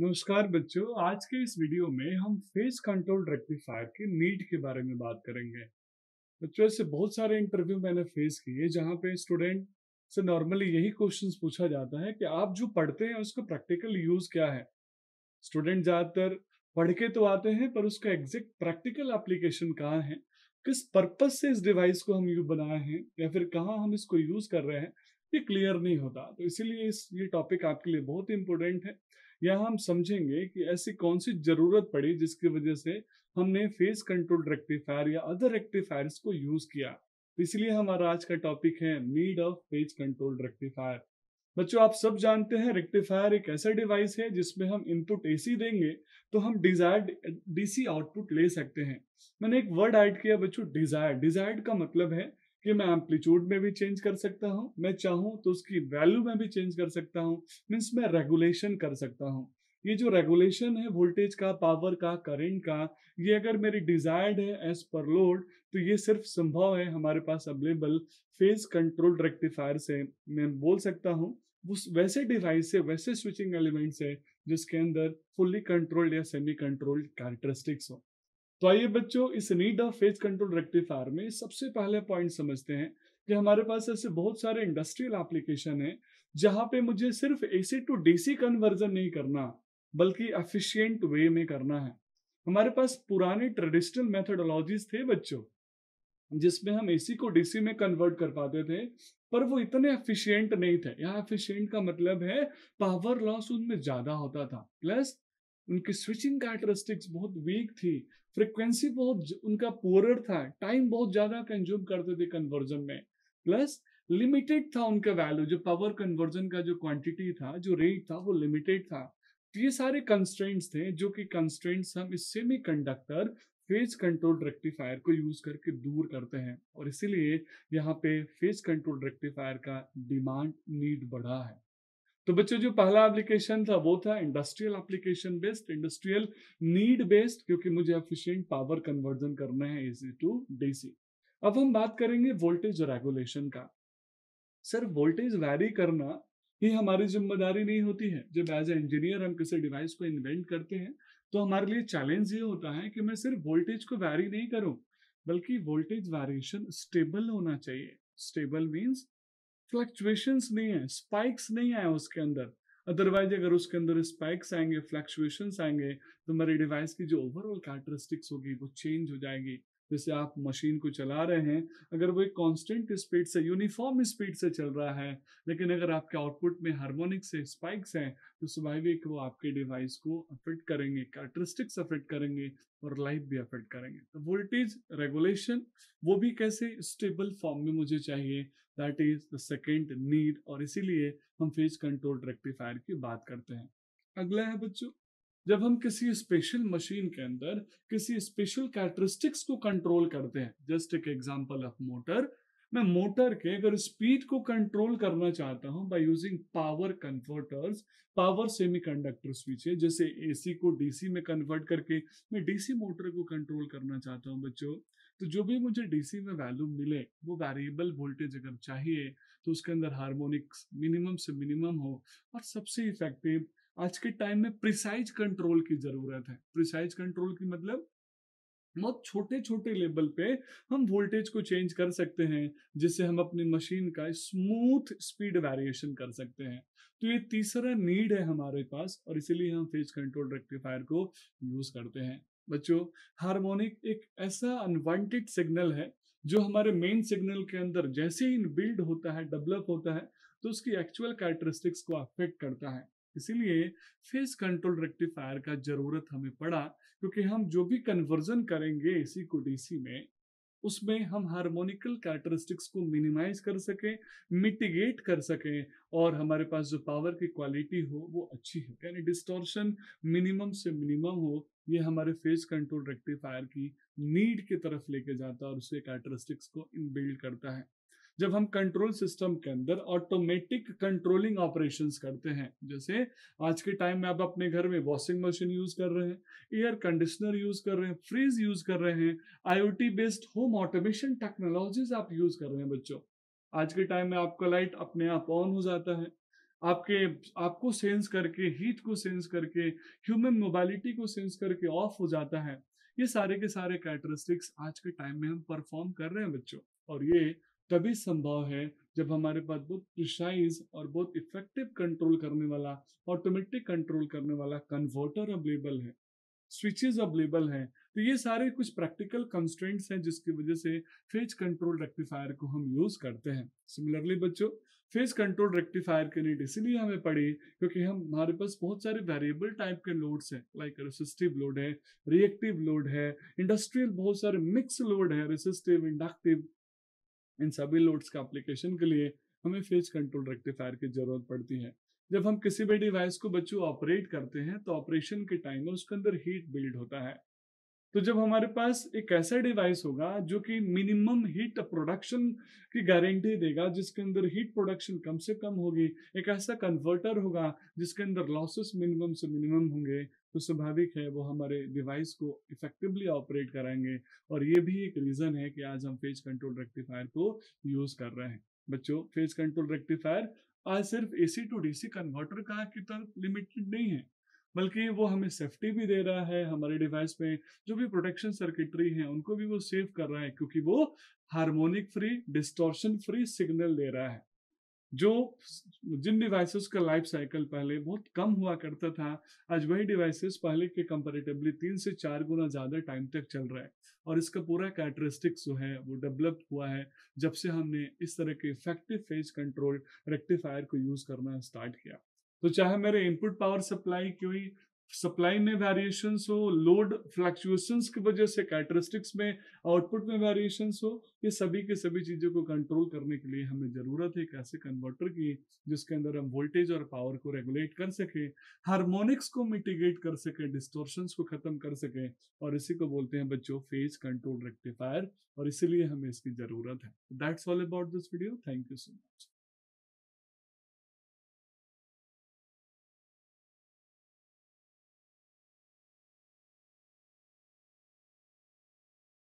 नमस्कार बच्चों आज के इस वीडियो में हम फेस कंट्रोल रेक्टिफायर के नीट के बारे में बात करेंगे बच्चों ऐसे बहुत सारे इंटरव्यू मैंने फेस किए जहाँ पे स्टूडेंट से नॉर्मली यही क्वेश्चंस पूछा जाता है कि आप जो पढ़ते हैं उसका प्रैक्टिकल यूज क्या है स्टूडेंट ज़्यादातर पढ़ के तो आते हैं पर उसका एग्जैक्ट प्रैक्टिकल एप्लीकेशन कहाँ है किस पर्पज से इस डिवाइस को हम यू बनाए हैं या फिर कहाँ हम इसको यूज कर रहे हैं ये क्लियर नहीं होता तो इसीलिए इस ये टॉपिक आपके लिए बहुत इंपॉर्टेंट इम्पोर्टेंट है यहाँ हम समझेंगे कि ऐसी कौन सी जरूरत पड़ी जिसकी वजह से हमने फेस कंट्रोल रेक्टिफायर या अदर रेक्टिफायर्स को यूज किया तो इसलिए हमारा आज का टॉपिक है need of phase control rectifier बच्चों आप सब जानते हैं रेक्टिफायर एक ऐसा डिवाइस है जिसमें हम इनपुट एसी देंगे तो हम डिजायर डीसी आउटपुट ले सकते हैं मैंने एक वर्ड ऐड किया बच्चों डिजायर डिजायर्ड का मतलब है कि मैं एम्पलीट्यूड में भी चेंज कर सकता हूँ मैं चाहूँ तो उसकी वैल्यू में भी चेंज कर सकता हूँ मीन्स मैं रेगुलेशन कर सकता हूँ ये जो रेगुलेशन है वोल्टेज का पावर का करंट का ये अगर मेरी डिजायर्ड है एज पर लोड तो ये सिर्फ संभव है हमारे पास अवेलेबल फेज कंट्रोल रेक्टिफायर से मैं बोल सकता हूँ उस वैसे डिवाइस से वैसे स्विचिंग एलिमेंट से जिसके अंदर फुल्ली कंट्रोल्ड या सेमी कंट्रोल्ड कैरेक्टरिस्टिक्स हो तो आइए बच्चों इस need of phase control rectifier में सबसे पहले पॉइंट समझते हैं कि हमारे पास ऐसे बहुत सारे इंडस्ट्रियल एप्लीकेशन है जहां पे मुझे सिर्फ एसी टू डीसी कन्वर्जन नहीं करना बल्कि एफिशिएंट वे में करना है हमारे पास पुराने ट्रेडिशनल मेथडोलॉजीज थे बच्चों जिसमें हम एसी को डीसी में कन्वर्ट कर पाते थे पर वो इतने एफिशिएंट नहीं थे यहाँ एफिशिएंट का मतलब है पावर लॉस उनमें ज्यादा होता था प्लस उनकी स्विचिंग कैरेक्टरिस्टिक्स बहुत वीक थी फ्रिक्वेंसी बहुत उनका पोरर था टाइम बहुत ज्यादा कंज्यूम करते थे कन्वर्जन में प्लस लिमिटेड था उनका वैल्यू जो पावर कन्वर्जन का जो क्वांटिटी था जो रेट था वो लिमिटेड था तो ये सारे कंस्ट्रेंट्स थे जो कि कंस्ट्रेंट्स हम इस semi conductor phase control rectifier को यूज करके दूर करते हैं और इसीलिए यहाँ पे फेज कंट्रोल रेक्टिफायर का डिमांड नीड बढ़ा है तो बच्चों जो पहला एप्लीकेशन था वो था industrial application based industrial need based क्योंकि मुझे एफिशिएंट पावर कन्वर्जन करना है एसी टू डीसी अब हम बात करेंगे वोल्टेज रेगुलेशन का सर वोल्टेज वैरी करना ही हमारी जिम्मेदारी नहीं होती है जब एज ए इंजीनियर हम किसी डिवाइस को इन्वेंट करते हैं तो हमारे लिए चैलेंज ये होता है कि मैं सिर्फ वोल्टेज को वैरी नहीं करूं बल्कि वोल्टेज वेरिएशन स्टेबल होना चाहिए स्टेबल मीन्स फ्लक्चुएशंस नहीं है स्पाइक्स नहीं आए उसके अंदर अदरवाइज अगर उसके अंदर स्पाइक्स आएंगे फ्लक्चुएशंस आएंगे तो हमारे डिवाइस की जो ओवरऑल कैरेक्टरिस्टिक्स होगी वो चेंज हो जाएगी जैसे आप मशीन को चला रहे हैं अगर वो एक कांस्टेंट स्पीड से यूनिफॉर्म स्पीड से चल रहा है लेकिन अगर आपके आउटपुट में हार्मोनिक्स से स्पाइक्स हैं तो स्वाभाविक वो आपके डिवाइस को अफेक्ट करेंगे कैरेक्टरिस्टिक्स अफेक्ट करेंगे और लाइफ भी अफेक्ट करेंगे तो वोल्टेज रेगुलेशन वो भी कैसे स्टेबल फॉर्म में मुझे चाहिए that is the second need और इसीलिए हम फेज कंट्रोल रेक्टिफायर की बात करते हैं अगला है बच्चों जब हम किसी स्पेशल मशीन के अंदर किसी स्पेशल कैरेक्टरिस्टिक्स को कंट्रोल करते हैं जस्ट एक एग्जाम्पल ऑफ मोटर मैं मोटर के अगर स्पीड को कंट्रोल करना चाहता हूं by using power converters power semiconductor switches जैसे एसी को डीसी में कन्वर्ट करके मैं डीसी मोटर को कंट्रोल करना चाहता हूं बच्चों तो जो भी मुझे डीसी में वैल्यू मिले वो वेरिएबल वोल्टेज अगर चाहिए तो उसके अंदर हार्मोनिक्स मिनिमम से मिनिमम हो और सबसे इफेक्टिव आज के टाइम में प्रिसाइज कंट्रोल की जरूरत है प्रिसाइज कंट्रोल की मतलब बहुत छोटे छोटे लेवल पे हम वोल्टेज को चेंज कर सकते हैं जिससे हम अपनी मशीन का स्मूथ स्पीड वेरिएशन कर सकते हैं तो ये तीसरा नीड है हमारे पास और इसीलिए हम फेज कंट्रोल रेक्टिफायर को यूज करते हैं बच्चों हार्मोनिक एक ऐसा अनवांटेड सिग्नल है जो हमारे मेन सिग्नल के अंदर जैसे ही बिल्ड होता है डेवलप होता है तो उसकी एक्चुअल कैरेक्टरिस्टिक्स को अफेक्ट करता है इसीलिए फेस कंट्रोल रेक्टिफायर का जरूरत हमें पड़ा क्योंकि हम जो भी कन्वर्जन करेंगे एसी को डीसी में उसमें हम हार्मोनिकल कैरेक्टरिस्टिक्स को मिनिमाइज कर सकें मिटिगेट कर सकें और हमारे पास जो पावर की क्वालिटी हो वो अच्छी हो यानी डिस्टॉर्शन मिनिमम से मिनिमम हो ये हमारे फेस कंट्रोल रेक्टिफायर की नीड की तरफ लेके जाता है और उसके कैरेक्टरिस्टिक्स को इनबिल्ड करता है जब हम कंट्रोल सिस्टम के अंदर ऑटोमेटिक कंट्रोलिंग ऑपरेशंस करते हैं जैसे आज के टाइम में आप अपने घर में वॉशिंग मशीन यूज कर रहे हैं एयर कंडीशनर यूज कर रहे हैं फ्रिज यूज कर रहे हैं IoT based home automation technologies आप यूज कर रहे हैं बच्चों आज के टाइम में आपका लाइट अपने आप ऑन हो जाता है आपके आपको सेंस करके हीट को सेंस करके ह्यूमन मोबाइलिटी को सेंस करके ऑफ हो जाता है ये सारे के सारे कैरेक्टरिस्टिक्स आज के टाइम में हम परफॉर्म कर रहे हैं बच्चों और ये तभी संभव है जब हमारे पास बहुत प्रिसाइज और बहुत इफेक्टिव कंट्रोल करने वाला ऑटोमेटिक कंट्रोल करने वाला कन्वर्टर अवेलेबल है स्विचेस अवेलेबल हैं तो ये सारे कुछ प्रैक्टिकल कंस्ट्रेंट्स हैं जिसकी वजह से फेज कंट्रोल रेक्टिफायर को हम यूज करते हैं सिमिलरली बच्चों फेज कंट्रोल रेक्टिफायर की नीट इसीलिए हमें पड़ी क्योंकि हम हमारे पास बहुत सारे वेरिएबल टाइप के लोड्स हैं लाइक रेसिस्टिव लोड है रिएक्टिव लोड है इंडस्ट्रियल बहुत सारे मिक्स लोड है रेसिस्टिव इंडक्टिव इन सभी लोड्स का एप्लीकेशन के लिए हमें फेज कंट्रोल रेक्टिफायर की जरूरत पड़ती है जब हम किसी भी डिवाइस को बच्चों ऑपरेट करते हैं तो ऑपरेशन के टाइम में उसके अंदर हीट बिल्ड होता है तो जब हमारे पास एक ऐसा डिवाइस होगा जो कि मिनिमम हीट प्रोडक्शन की गारंटी देगा जिसके अंदर हीट प्रोडक्शन कम से कम होगी एक ऐसा कन्वर्टर होगा जिसके अंदर लॉसेस मिनिमम से मिनिमम होंगे तो स्वाभाविक है वो हमारे डिवाइस को इफेक्टिवली ऑपरेट कराएंगे और ये भी एक रीज़न है कि आज हम फेज कंट्रोल रेक्टिफायर को यूज़ कर रहे हैं बच्चों फेज कंट्रोल रेक्टिफायर आज सिर्फ एसी टू डीसी कन्वर्टर का की तरफ लिमिटेड नहीं है बल्कि वो हमें सेफ्टी भी दे रहा है हमारे डिवाइस पे जो भी प्रोटेक्शन सर्किटरी है उनको भी वो सेव कर रहा है क्योंकि वो harmonic free distortion free signal दे रहा है जो जिन डिवाइसेस का लाइफ साइकिल पहले बहुत कम हुआ करता था आज वही डिवाइसेस पहले के कंपेरेटिवली तीन से चार गुना ज़्यादा टाइम तक चल रहा है और इसका पूरा कैरेक्टरिस्टिक्स जो है वो डेवलप हुआ है जब से हमने इस तरह के इफेक्टिव फेज कंट्रोल रेक्टिफायर को यूज़ करना स्टार्ट किया तो चाहे मेरे इनपुट पावर सप्लाई की हुई सप्लाई में वेरिएशन हो लोड फ्लक्चुएशन की वजह से कैटरिस्टिक्स में आउटपुट में वेरिएशन हो ये सभी के सभी चीज़ों को कंट्रोल करने के लिए हमें ज़रूरत है एक ऐसे कन्वर्टर की जिसके अंदर हम वोल्टेज और पावर को रेगुलेट कर सकें हारमोनिक्स को मिटिगेट कर सकें डिस्टोर्शन को ख़त्म कर सकें और इसी को बोलते हैं बच्चों फेज कंट्रोल रेक्टिफायर और इसीलिए हमें इसकी ज़रूरत है that's all about this video thank you so much